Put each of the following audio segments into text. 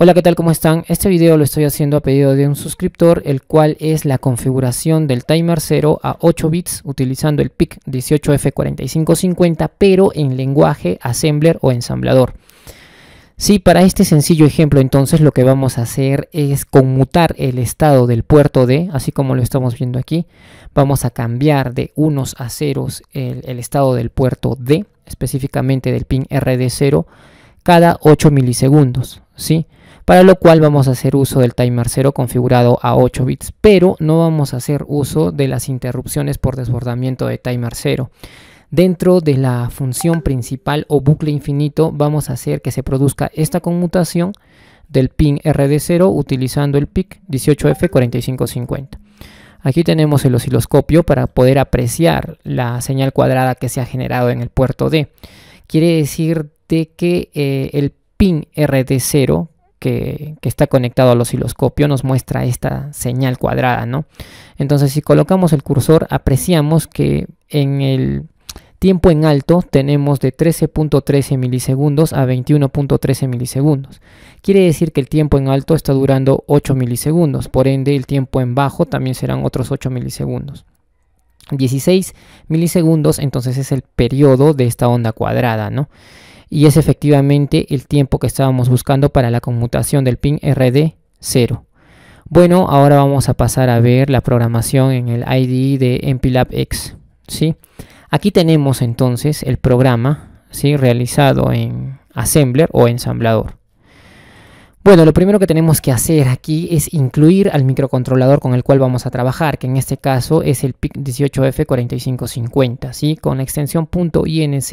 Hola, ¿qué tal? ¿Cómo están? Este video lo estoy haciendo a pedido de un suscriptor, el cual es la configuración del timer 0 a 8 bits utilizando el PIC 18F4550, pero en lenguaje assembler o ensamblador. Sí, para este sencillo ejemplo entonces lo que vamos a hacer es conmutar el estado del puerto D, así como lo estamos viendo aquí. Vamos a cambiar de unos a ceros el, estado del puerto D, específicamente del pin RD0, cada 8 milisegundos, ¿sí? sí para lo cual vamos a hacer uso del timer 0 configurado a 8 bits, pero no vamos a hacer uso de las interrupciones por desbordamiento de timer 0. Dentro de la función principal o bucle infinito vamos a hacer que se produzca esta conmutación del pin RD0 utilizando el PIC 18F4550. Aquí tenemos el osciloscopio para poder apreciar la señal cuadrada que se ha generado en el puerto D. Quiere decir que eh, el pin RD0 que, está conectado al osciloscopio nos muestra esta señal cuadrada, ¿no? Entonces, si colocamos el cursor, apreciamos que en el tiempo en alto tenemos de 13.13 milisegundos a 21.13 milisegundos. Quiere decir que el tiempo en alto está durando 8 milisegundos, por ende el tiempo en bajo también serán otros 8 milisegundos. 16 milisegundos entonces es el periodo de esta onda cuadrada, ¿no? y es efectivamente el tiempo que estábamos buscando para la conmutación del pin RD 0. Bueno, ahora vamos a pasar a ver la programación en el IDE de MPLAB X. ¿sí? Aquí tenemos entonces el programa ¿sí? realizado en Assembler o ensamblador. Bueno, lo primero que tenemos que hacer aquí es incluir al microcontrolador con el cual vamos a trabajar, que en este caso es el PIC 18F4550, 4550 Con extensión.inc extensión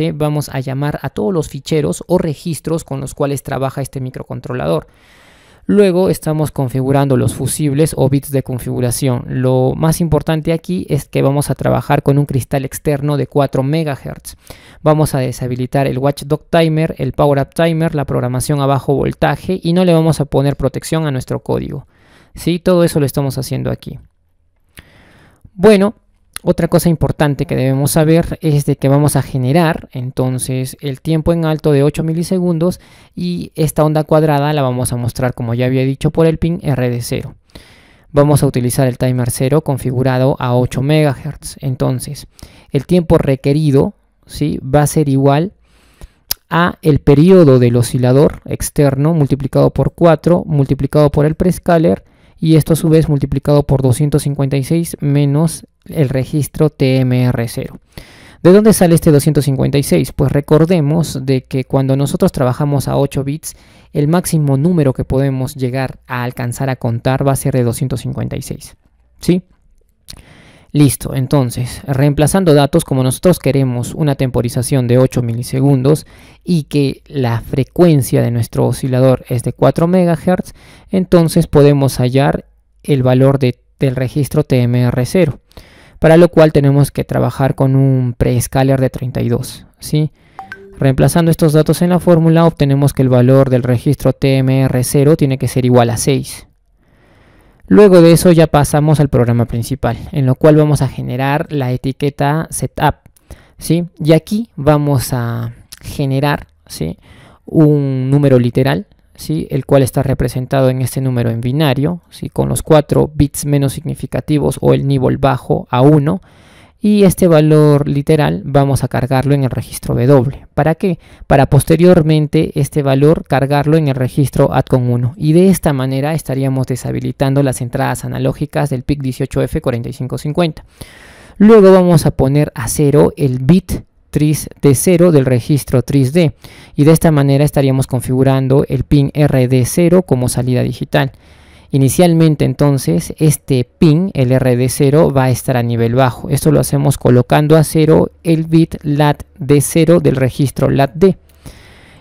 .inc vamos a llamar a todos los ficheros o registros con los cuales trabaja este microcontrolador. Luego estamos configurando los fusibles o bits de configuración. Lo más importante aquí es que vamos a trabajar con un cristal externo de 4 MHz. Vamos a deshabilitar el Watchdog Timer, el Power Up Timer, la programación a bajo voltaje y no le vamos a poner protección a nuestro código. ¿Sí? Todo eso lo estamos haciendo aquí. Bueno, otra cosa importante que debemos saber es de que vamos a generar entonces el tiempo en alto de 8 milisegundos y esta onda cuadrada la vamos a mostrar como ya había dicho por el pin RD0. Vamos a utilizar el timer 0 configurado a 8 MHz. Entonces, el tiempo requerido ¿sí? va a ser igual a el periodo del oscilador externo multiplicado por 4 multiplicado por el prescaler y esto a su vez multiplicado por 256 menos el registro TMR0. ¿De dónde sale este 256? Pues recordemos de que cuando nosotros trabajamos a 8 bits, el máximo número que podemos llegar a alcanzar a contar va a ser de 256. ¿Sí? Listo, entonces, reemplazando datos como nosotros queremos una temporización de 8 milisegundos y que la frecuencia de nuestro oscilador es de 4 MHz, entonces podemos hallar el valor del registro TMR0, para lo cual tenemos que trabajar con un preescaler de 32. ¿sí? Reemplazando estos datos en la fórmula obtenemos que el valor del registro TMR0 tiene que ser igual a 6. Luego de eso ya pasamos al programa principal, en lo cual vamos a generar la etiqueta setup, Y aquí vamos a generar, ¿sí? Un número literal, ¿sí? El cual está representado en este número en binario, ¿sí? Con los cuatro bits menos significativos o el nivel bajo a 1, y este valor literal vamos a cargarlo en el registro W. ¿Para qué? Para posteriormente este valor cargarlo en el registro ADCON1 y de esta manera estaríamos deshabilitando las entradas analógicas del PIC 18F4550. Luego vamos a poner a cero el bit 3 d 0 del registro 3 d y de esta manera estaríamos configurando el pin RD0 como salida digital. Inicialmente entonces este pin, el RD0, va a estar a nivel bajo. Esto lo hacemos colocando a 0 el bit lat 0 del registro LATD,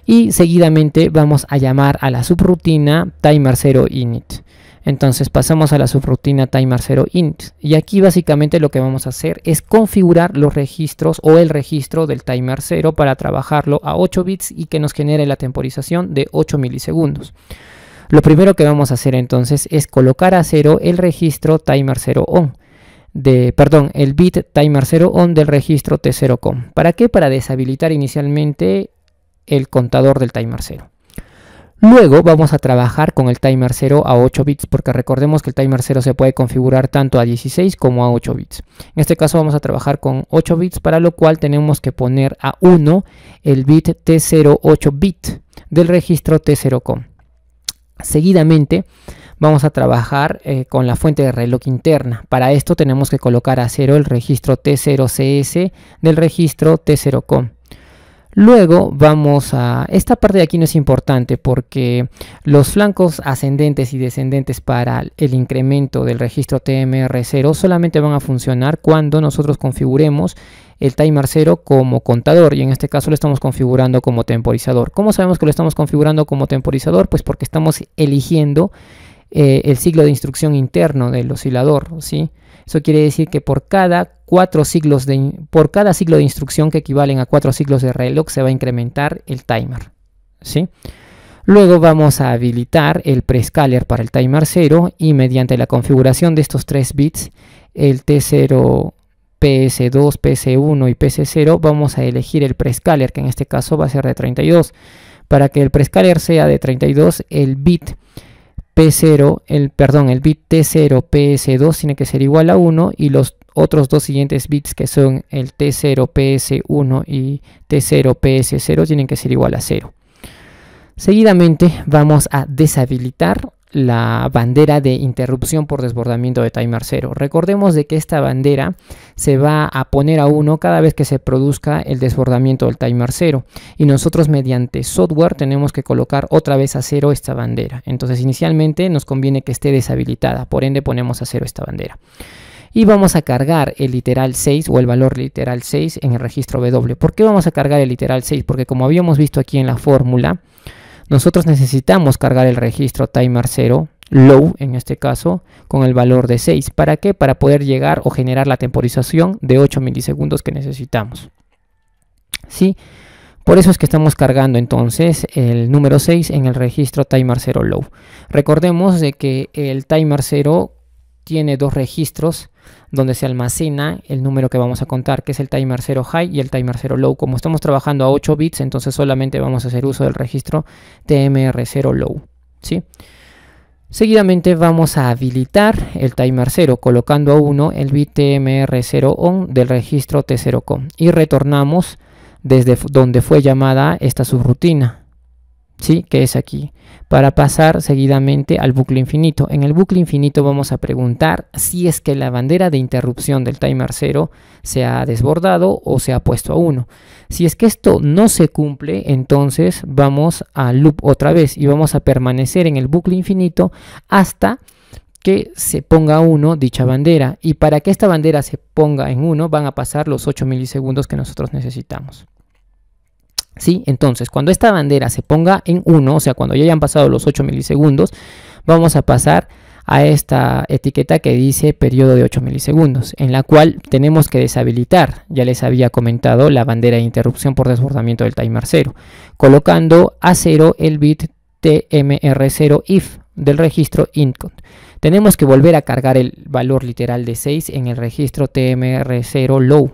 Y seguidamente vamos a llamar a la subrutina timer 0 init. Entonces pasamos a la subrutina timer 0 init. Y aquí básicamente lo que vamos a hacer es configurar los registros o el registro del timer 0 para trabajarlo a 8 bits y que nos genere la temporización de 8 milisegundos. Lo primero que vamos a hacer entonces es colocar a cero el registro timer 0 on. De, perdón, el bit timer 0 on del registro T0com. ¿Para qué? Para deshabilitar inicialmente el contador del timer 0. Luego vamos a trabajar con el timer 0 a 8 bits, porque recordemos que el timer 0 se puede configurar tanto a 16 como a 8 bits. En este caso vamos a trabajar con 8 bits, para lo cual tenemos que poner a 1 el bit T08 bit del registro T0com. Seguidamente vamos a trabajar eh, con la fuente de reloj interna. Para esto tenemos que colocar a cero el registro T0CS del registro T0COM. Luego vamos a... Esta parte de aquí no es importante porque los flancos ascendentes y descendentes para el incremento del registro TMR0 solamente van a funcionar cuando nosotros configuremos el timer 0 como contador y en este caso lo estamos configurando como temporizador. ¿Cómo sabemos que lo estamos configurando como temporizador? Pues porque estamos eligiendo eh, el ciclo de instrucción interno del oscilador, ¿sí? Eso quiere decir que por cada, cuatro de, por cada ciclo de instrucción que equivalen a cuatro ciclos de reloj se va a incrementar el timer. ¿sí? Luego vamos a habilitar el prescaler para el timer 0 y mediante la configuración de estos tres bits, el T0, PS2, PS1 y PS0, vamos a elegir el prescaler que en este caso va a ser de 32. Para que el prescaler sea de 32, el bit P0, el, perdón, el bit T0, PS2 tiene que ser igual a 1 y los otros dos siguientes bits que son el T0, PS1 y T0, PS0 tienen que ser igual a 0. Seguidamente vamos a deshabilitar la bandera de interrupción por desbordamiento de timer 0. Recordemos de que esta bandera se va a poner a 1 cada vez que se produzca el desbordamiento del timer 0 y nosotros mediante software tenemos que colocar otra vez a 0 esta bandera. Entonces inicialmente nos conviene que esté deshabilitada, por ende ponemos a 0 esta bandera y vamos a cargar el literal 6 o el valor literal 6 en el registro W. ¿Por qué vamos a cargar el literal 6? Porque como habíamos visto aquí en la fórmula, nosotros necesitamos cargar el registro timer 0, low en este caso, con el valor de 6. ¿Para qué? Para poder llegar o generar la temporización de 8 milisegundos que necesitamos. ¿Sí? Por eso es que estamos cargando entonces el número 6 en el registro timer 0 low. Recordemos de que el timer 0 tiene dos registros donde se almacena el número que vamos a contar, que es el timer 0 high y el timer 0 low. Como estamos trabajando a 8 bits, entonces solamente vamos a hacer uso del registro TMR0 low. Seguidamente vamos a habilitar el timer 0 colocando a 1 el bit TMR0 on del registro t 0 con y retornamos desde donde fue llamada esta subrutina ¿sí? que es aquí, para pasar seguidamente al bucle infinito. En el bucle infinito vamos a preguntar si es que la bandera de interrupción del timer 0 se ha desbordado o se ha puesto a 1. Si es que esto no se cumple, entonces vamos a loop otra vez y vamos a permanecer en el bucle infinito hasta que se ponga uno dicha bandera. Y para que esta bandera se ponga en 1 van a pasar los 8 milisegundos que nosotros necesitamos. Entonces, cuando esta bandera se ponga en 1, o sea, cuando ya hayan pasado los 8 milisegundos, vamos a pasar a esta etiqueta que dice periodo de 8 milisegundos, en la cual tenemos que deshabilitar, ya les había comentado, la bandera de interrupción por desbordamiento del timer 0, colocando a 0 el bit TMR0 if del registro INTCON. Tenemos que volver a cargar el valor literal de 6 en el registro TMR0 low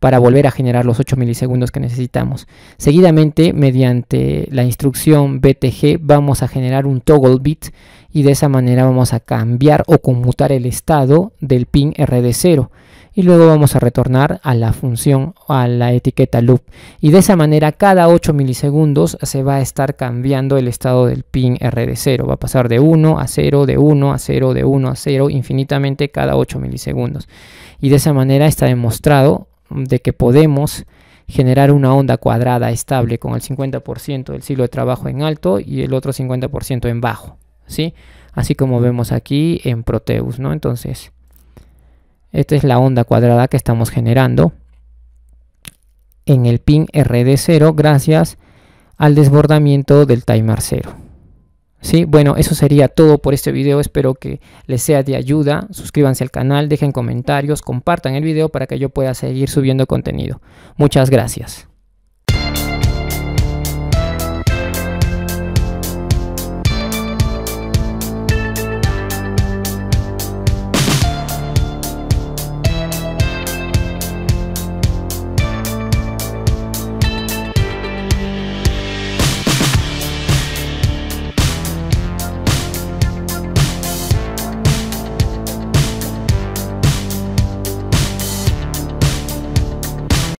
para volver a generar los 8 milisegundos que necesitamos. Seguidamente, mediante la instrucción BTG, vamos a generar un toggle bit y de esa manera vamos a cambiar o conmutar el estado del pin RD0 y luego vamos a retornar a la función, a la etiqueta loop. Y de esa manera cada 8 milisegundos se va a estar cambiando el estado del pin RD0. Va a pasar de 1 a 0, de 1 a 0, de 1 a 0, infinitamente cada 8 milisegundos. Y de esa manera está demostrado de que podemos generar una onda cuadrada estable con el 50% del ciclo de trabajo en alto y el otro 50% en bajo, ¿sí? Así como vemos aquí en Proteus, ¿no? Entonces, esta es la onda cuadrada que estamos generando en el pin RD0 gracias al desbordamiento del timer 0. ¿Sí? Bueno, eso sería todo por este video. Espero que les sea de ayuda. Suscríbanse al canal, dejen comentarios, compartan el video para que yo pueda seguir subiendo contenido. Muchas gracias.